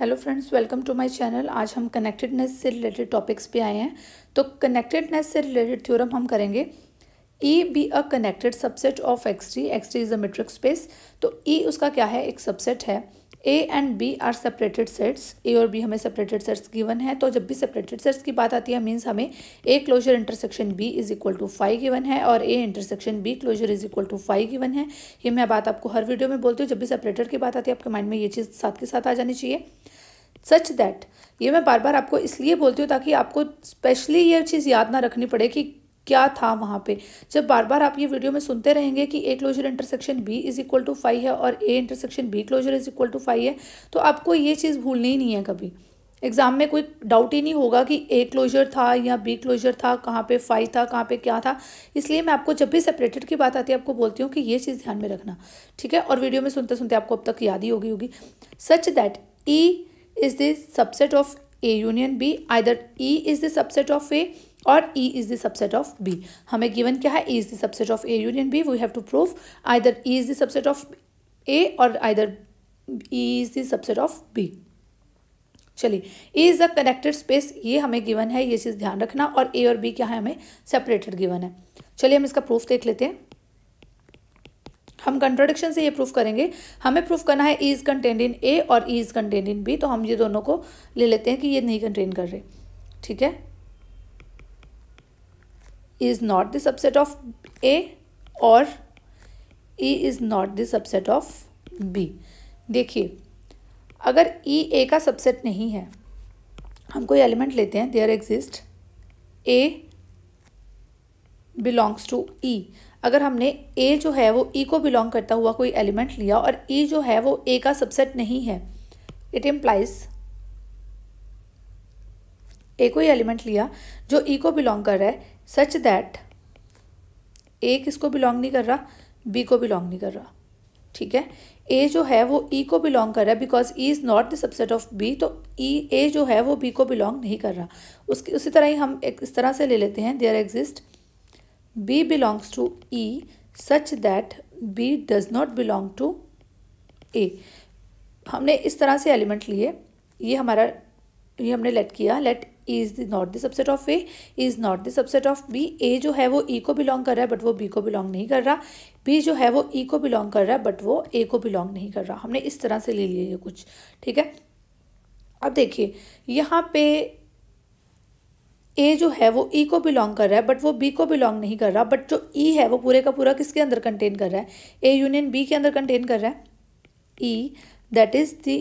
hello friends welcome to my channel आज हम connectedness से रिलेटेड टॉपिक्स पे आए हैं तो कनेक्टेडनेस से रिलेटेड थ्योरम हम करेंगे E be a connected subset of X T X T is a metric space तो ई e उसका क्या है एक सबसेट है A and B are separated sets A और बी हमें सेपरेटेड सेट्स गिवन है तो जब भी सेपरेटेड सेट्स की बात आती है मीन्स हमें A closure intersection B is equal to five given है और A intersection B closure is equal to five given है ये मैं बात आपको हर वीडियो में बोलती हूँ जब भी सेपरेटेड की बात आती है आपके माइंड में ये चीज़ साथ के साथ आ जानी चाहिए सच दैट ये मैं बार बार आपको इसलिए बोलती हूँ ताकि आपको स्पेशली ये चीज़ याद ना रखनी पड़े कि क्या था वहाँ पे जब बार बार आप ये वीडियो में सुनते रहेंगे कि A closure intersection B is equal to five है और A intersection B closure is equal to five है तो आपको ये चीज़ भूलनी ही नहीं है कभी एग्ज़ाम में कोई डाउट ही नहीं होगा कि ए क्लोजर था या बी क्लोजर था कहाँ पे फाइव था कहाँ पे क्या था इसलिए मैं आपको जब भी सेपरेटेड की बात आती है आपको बोलती हूँ कि ये चीज़ ध्यान में रखना ठीक है और वीडियो में सुनते सुनते आपको अब तक याद ही होगी होगी such that E is the subset of A union B either E is the subset of A और E is the subset of B हमें given क्या है E is the subset of A union B we have to prove either E is the subset of A और either E is the subset of B चलिए A is the connected space ये हमें given है ये चीज़ ध्यान रखना और ए और बी क्या है हमें सेपरेटेड गिवन है चलिए हम इसका प्रूफ देख लेते हैं हम कंट्रोडिक्शन से ये प्रूफ करेंगे हमें प्रूफ करना है E is contained in A और E is contained in B तो हम ये दोनों को ले लेते हैं कि ये नहीं कंटेन कर रहे ठीक है is not the subset of A और E is not the subset of B देखिए अगर ई e, ए का सबसेट नहीं है हम कोई एलिमेंट लेते हैं there exist A belongs to E अगर हमने ए जो है वो ई e को बिलोंग करता हुआ कोई एलिमेंट लिया और ई e जो है वो ए का सबसेट नहीं है इट इम्प्लाइज एक को ही एलिमेंट लिया जो ई e को बिलोंग कर रहा है सच दैट ए किसको बिलोंग नहीं कर रहा बी को बिलोंग नहीं कर रहा ठीक है ए जो है वो ई e को बिलोंग कर रहा है because E is not the subset of B तो ई e, ए जो है वो बी को बिलोंग नहीं कर रहा उसकी उसी तरह ही हम एक इस तरह से ले लेते हैं there exist B belongs to E such that B does not belong to A हमने इस तरह से एलिमेंट लिए ये हमारा ये हमने लेट किया let is not the subset of A is not the subset of B A जो है वो ई e को बिलोंग कर रहा है बट वो बी को बिलोंग नहीं कर रहा बी जो है वो ई e को बिलोंग कर रहा है बट वो ए को बिलोंग नहीं कर रहा हमने इस तरह से ले लिया ये कुछ ठीक है अब देखिए यहाँ पे ए जो है वो ई e को बिलोंग कर रहा है बट वो बी को बिलोंग नहीं कर रहा बट जो ई e है वो पूरे का पूरा किसके अंदर कंटेन कर रहा है ए यूनियन बी के अंदर कंटेन कर रहा है E that is the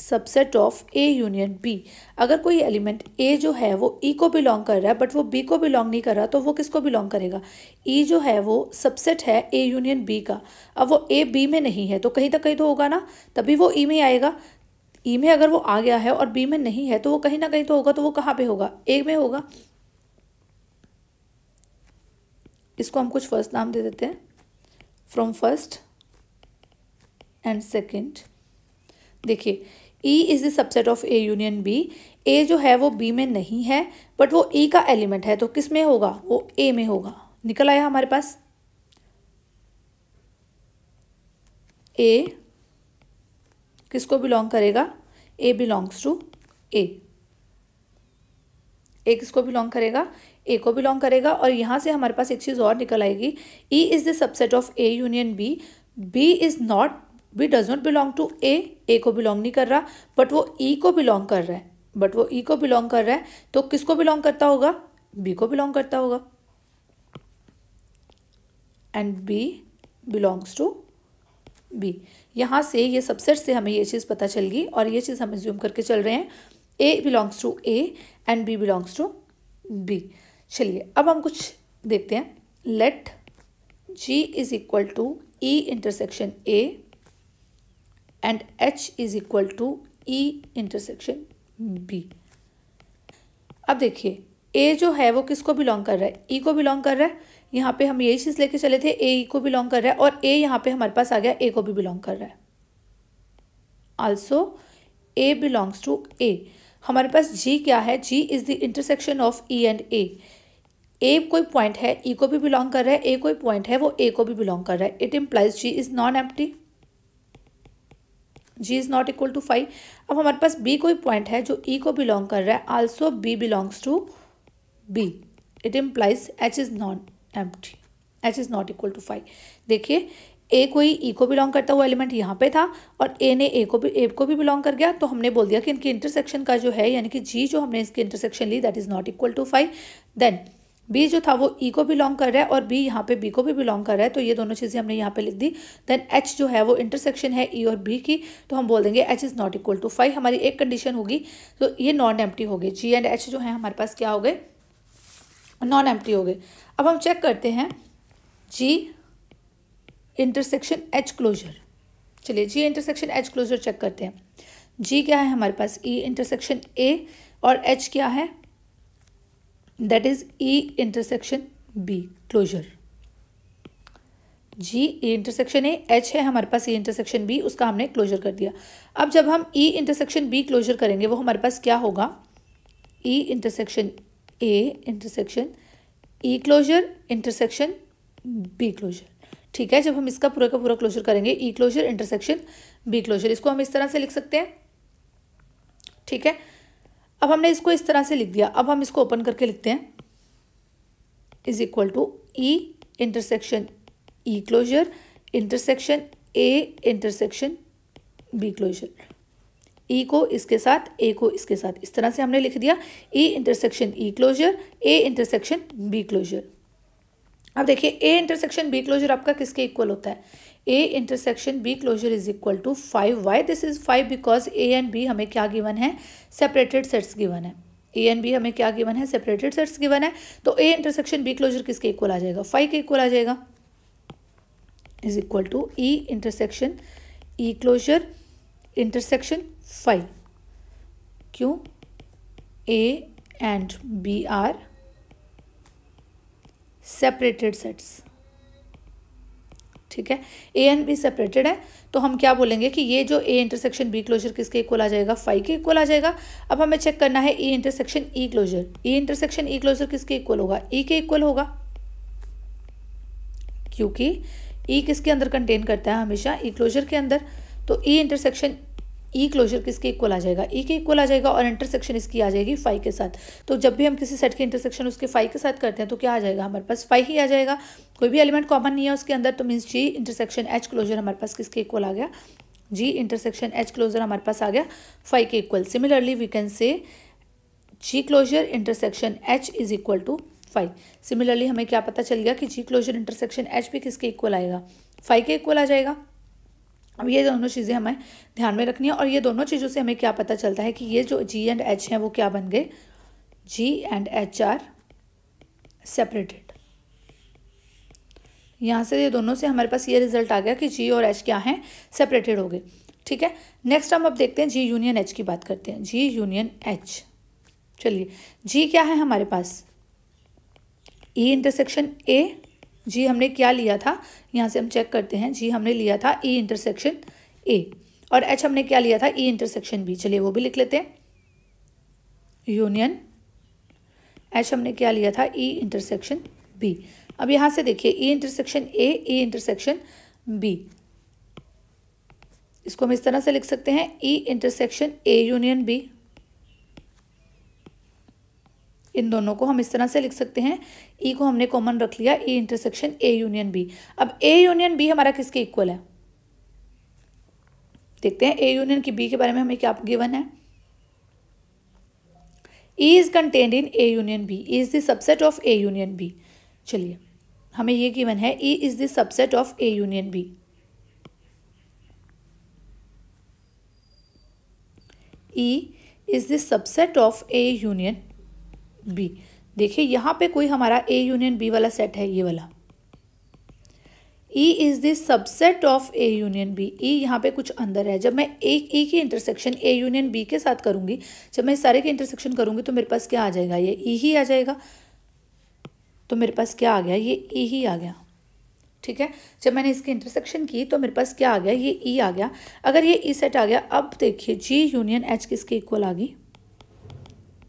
subset of A union B अगर कोई एलिमेंट ए जो है वो ई e को बिलोंग कर रहा है बट वो बी को बिलोंग नहीं कर रहा तो वो किसको बिलोंग करेगा ई e जो है वो सबसेट है ए यूनियन बी का अब वो ए बी में नहीं है तो कहीं तक कहीं तो होगा ना तभी वो ई e में आएगा ई e में अगर वो आ गया है और बी में नहीं है तो वो कहीं ना कहीं तो होगा तो वो कहाँ पे होगा ए में होगा इसको हम कुछ फर्स्ट नाम दे देते हैं फ्रॉम फर्स्ट एंड सेकेंड देखिए E is the subset of A union B A जो है वो बी में नहीं है बट वो ई e का एलिमेंट है तो किस में होगा वो ए में होगा निकल आया हमारे पास ए किसको बिलोंग करेगा ए बिलोंग्स टू ए ए किसको बिलोंग करेगा ए को बिलोंग करेगा और यहाँ से हमारे पास एक चीज़ और निकल आएगी E is the subset of A union B B is not B does not belong to A A को बिलोंग नहीं कर रहा बट वो ई e को बिलोंग कर रहा है बट वो ई e को बिलोंग कर रहा है तो किसको बिलोंग करता होगा बी को बिलोंग करता होगा and B belongs to B यहाँ से ये सबसेट से हमें ये चीज़ पता चल गई और ये चीज़ हम ज्यूम करके चल रहे हैं A belongs to A and B belongs to B चलिए अब हम कुछ देखते हैं let G is equal to E intersection A and H is equal to E intersection B अब देखिए ए जो है वो किसको बिलोंग कर रहा है ई e को बिलोंग कर रहा है यहाँ पे हम यही चीज़ लेके चले थे ए ई e को बिलोंग कर रहा है और ए यहाँ पे हमारे पास आ गया ए को भी बिलोंग कर रहा है also A belongs to A हमारे पास जी क्या है G is the intersection of E and A A कोई पॉइंट है ई e को भी बिलोंग कर रहा है ए कोई पॉइंट है वो ए को भी बिलोंग कर रहा है it implies G is non empty G is not equal to five अब हमारे पास बी कोई पॉइंट है जो ई e को बिलोंग कर रहा है also B belongs to B it implies H is not M H is not equal to five देखिए ए कोई ई e को बिलोंग करता हुआ एलिमेंट यहाँ पे था और ए ने ए को भी ए को भी बिलोंग कर गया तो हमने बोल दिया कि इनके इंटरसेक्शन का जो है यानी कि जी जो हमने इसकी इंटरसेक्शन ली that is not equal to five then B जो था वो ई e को बिलोंग कर रहा है और बी यहाँ पे बी को भी बिलोंग कर रहा है तो ये दोनों चीज़ें हमने यहाँ पे लिख दी देन एच जो है वो इंटरसेक्शन है ई e और बी की तो हम बोल देंगे H is not equal to five हमारी एक कंडीशन होगी तो ये नॉन एम्प्टी हो गई जी एंड एच जो है हमारे पास क्या हो गए नॉन एम्प्टी हो गए अब हम चेक करते हैं जी इंटरसेक्शन एच क्लोजर चलिए G intersection H closure check करते हैं जी क्या है हमारे पास ई इंटरसेक्शन ए और एच क्या है that is E intersection B closure G E intersection A H है हमारे पास ई इंटरसेक्शन बी उसका हमने क्लोजर कर दिया अब जब हम ई इंटरसेक्शन बी क्लोजर करेंगे वो हमारे पास क्या होगा E intersection A intersection E closure intersection B closure ठीक है जब हम इसका पूरा का पूरा क्लोजर करेंगे E closure intersection B closure इसको हम इस तरह से लिख सकते हैं ठीक है अब हमने इसको इस तरह से लिख दिया अब हम इसको ओपन करके लिखते हैं is equal to E intersection E closure intersection A intersection B closure E को इसके साथ ए को इसके साथ इस तरह से हमने लिख दिया E intersection E closure A intersection B closure अब देखिए ए इंटरसेक्शन बी क्लोजर आपका किसके इक्वल होता है A intersection B closure is equal to five why this is five because A and B हमें क्या गिवन है सेपरेटेड सेट्स गिवन है ए एंड बी हमें क्या गिवन है सेपरेटेड सेट्स गिवन है तो ए इंटरसेक्शन बी क्लोजर किसके इक्वल आ जाएगा फाइव के इक्वल आ जाएगा is equal to E intersection E closure intersection five क्यों A and B are separated sets ठीक है ए एन बी सेपरेटेड है तो हम क्या बोलेंगे कि ये जो ए इंटरसेक्शन बी क्लोजर किसके इक्वल आ जाएगा फाइव के इक्वल आ जाएगा अब हमें चेक करना है A intersection E closure A intersection E closure किसके इक्वल होगा ई e के इक्वल होगा क्योंकि ई e किसके अंदर कंटेन करता है हमेशा ई e क्लोजर के अंदर तो E intersection E e closure किसके इक्वल आ जाएगा ई e के इक्वल आ जाएगा और इंटरसेक्शन इसकी आ जाएगी फाइव के साथ तो जब भी हम किसी सेट के इंटरसेक्शन उसके फाइव के साथ करते हैं तो क्या आ जाएगा हमारे पास फाइव ही आ जाएगा कोई भी एलिमेंट कॉमन नहीं है उसके अंदर तो means G intersection H closure हमारे पास किसके इक्वल आ गया जी इंटरसेक्शन एच क्लोजर हमारे पास आ गया फाइव के equal similarly we can say G closure intersection H is equal to five similarly हमें क्या पता चल गया कि जी क्लोजर इंटरसेक्शन एच भी किसके इक्वल आएगा फाइव के इक्वल आ जाएगा अब ये दोनों चीज़ें हमें ध्यान में रखनी है और ये दोनों चीज़ों से हमें क्या पता चलता है कि ये जो जी एंड एच हैं वो क्या बन गए G and H are separated यहाँ से ये दोनों से हमारे पास ये रिजल्ट आ गया कि जी और एच क्या हैं सेपरेटेड हो गए ठीक है नेक्स्ट हम अब देखते हैं जी यूनियन एच की बात करते हैं जी यूनियन एच चलिए जी क्या है हमारे पास ई इंटरसेक्शन ए जी हमने क्या लिया था यहाँ से हम चेक करते हैं जी हमने लिया था ई इंटरसेक्शन ए और एच हमने क्या लिया था ई इंटरसेक्शन बी चलिए वो भी लिख लेते हैं यूनियन एच हमने क्या लिया था ई इंटरसेक्शन बी अब यहाँ से देखिए E intersection A E intersection B इसको हम इस तरह से लिख सकते हैं E intersection A union B इन दोनों को हम इस तरह से लिख सकते हैं ई e को हमने कॉमन रख लिया E intersection A union B अब ए यूनियन बी हमारा किसके इक्वल है देखते हैं ए यूनियन की बी के बारे में हमें क्या गिवन है E is contained in A union B is the subset of A union B चलिए हमें ये गिवन है E is the subset of A union B E is the subset of A union B देखिए यहाँ पे कोई हमारा A union B वाला सेट है ये वाला E is the subset of A union B E यहाँ पे कुछ अंदर है जब मैं एक ई की इंटरसेक्शन ए यूनियन बी के साथ करूँगी जब मैं सारे के इंटरसेक्शन करूँगी तो मेरे पास क्या आ जाएगा ये ई e ही आ जाएगा तो मेरे पास क्या आ गया ये ई e ही आ गया ठीक है जब मैंने इसकी इंटरसेक्शन की तो मेरे पास क्या आ गया ये ई e आ गया अगर ये ई सेट आ गया अब देखिए जी यूनियन एच किसके इक्वल आ गई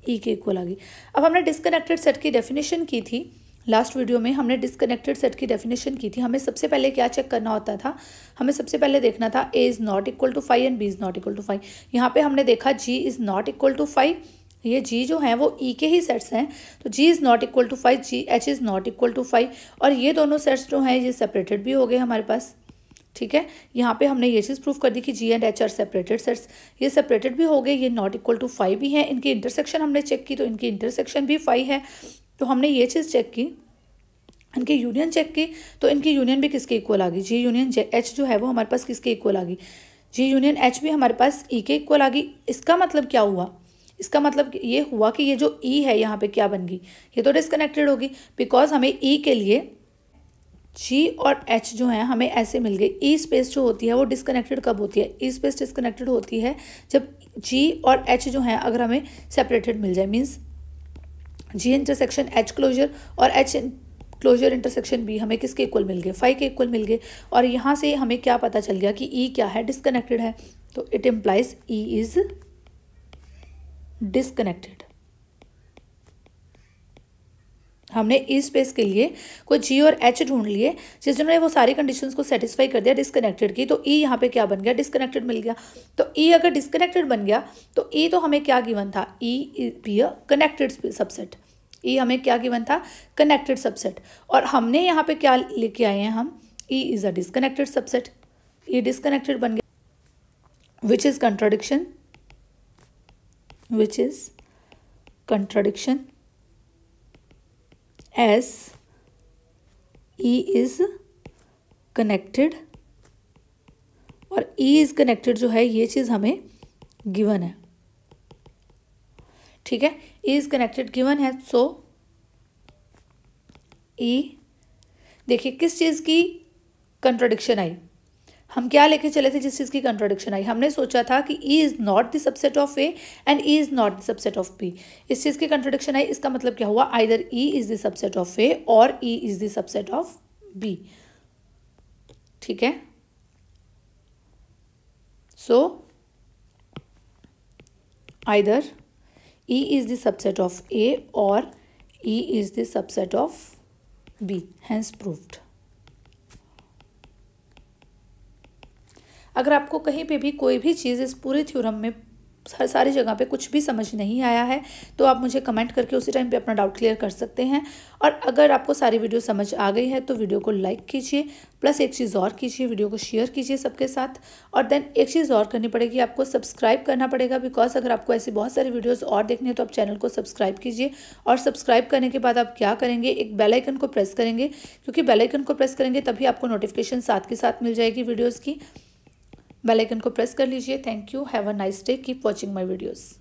ई e के इक्वल आ गई अब हमने डिस्कनेक्टेड सेट की डेफिनेशन की थी लास्ट वीडियो में हमने डिस्कनेक्टेड सेट की डेफिनेशन की थी हमें सबसे पहले क्या चेक करना होता था हमें सबसे पहले देखना था A is not equal to five and B is not equal to five यहाँ पे हमने देखा G is not equal to five ये जी जो हैं वो ई e के ही सेट्स हैं तो G is not equal to five G H is not equal to five और ये दोनों सेट्स जो हैं ये सेपरेटेड भी हो गए हमारे पास ठीक है यहाँ पे हमने ये चीज़ प्रूफ कर दी कि G and H are separated sets ये सेपरेटेड भी हो गए ये नॉट इक्वल टू फाइव भी हैं इनकी इंटरसेक्शन हमने चेक की तो इनकी इंटरसेक्शन भी फाइव है तो हमने ये चीज़ चेक की इनकी यूनियन चेक की तो इनकी यूनियन भी किसके इक्वल आ गई जी यूनियन एच जो है वो हमारे पास किसके इक्वल आ गई जी यूनियन एच भी हमारे पास ई e के इक्वल आ गई इसका मतलब क्या हुआ इसका मतलब ये हुआ कि ये जो ई e है यहाँ पे क्या बन गई ये तो डिस्कनेक्टेड होगी बिकॉज हमें ई e के लिए जी और एच जो है हमें ऐसे मिल गए ई e स्पेस जो होती है वो डिस्कनेक्टेड कब होती है ई स्पेस डिस्कनेक्टेड होती है जब जी और एच जो है अगर हमें सेपरेटेड मिल जाए means G intersection H closure और एच क्लोजर इंटरसेक्शन बी हमें किसके इक्वल मिल गए फाइव के इक्वल मिल गए और यहाँ से हमें क्या पता चल गया कि ई e क्या है डिसकनेक्टेड है तो it implies E is disconnected हमने इस स्पेस के लिए कोई जी और एच ढूंढ लिए जिन्होंने वो सारी कंडीशंस को सेटिस्फाई कर दिया डिस्कनेक्टेड की तो ई e यहाँ पे क्या बन गया डिस्कनेक्टेड मिल गया तो ई e अगर डिस्कनेक्टेड बन गया तो ई e तो हमें क्या गिवन था E be a connected subset E हमें क्या गिवन था कनेक्टेड सबसेट और हमने यहाँ पर क्या लेके आए हैं हम E is a disconnected subset E disconnected बन गया which is contradiction which is contradiction as E is connected और ई इज कनेक्टेड जो है ये चीज हमें गिवन है ठीक है ई इज कनेक्टेड गिवन है सो ई e, देखिए किस चीज की कंट्रोडिक्शन आई हम क्या लेके चले थे जिस चीज़ की कंट्रोडिक्शन आई हमने सोचा था कि E is not the subset of A and E is not the subset of B इस चीज़ की कंट्रोडिक्शन आई इसका मतलब क्या हुआ either E is the subset of A और E is the subset of B ठीक है so either E is the subset of A और E is the subset of B hence proved अगर आपको कहीं पे भी कोई भी चीज़ इस पूरे थ्योरम में हर सारी जगह पे कुछ भी समझ नहीं आया है तो आप मुझे कमेंट करके उसी टाइम पे अपना डाउट क्लियर कर सकते हैं और अगर आपको सारी वीडियो समझ आ गई है तो वीडियो को लाइक कीजिए प्लस एक चीज़ और कीजिए वीडियो को शेयर कीजिए सबके साथ और देन एक चीज़ और करनी पड़ेगी आपको सब्सक्राइब करना पड़ेगा बिकॉज अगर आपको ऐसी बहुत सारी वीडियोज़ और देखनी है तो आप चैनल को सब्सक्राइब कीजिए और सब्सक्राइब करने के बाद आप क्या करेंगे एक बेलाइकन को प्रेस करेंगे क्योंकि बेलाइकन को प्रेस करेंगे तभी आपको नोटिफिकेशन साथ के साथ मिल जाएगी वीडियोज़ की बेल आइकन को प्रेस कर लीजिए thank you have a nice day keep watching my videos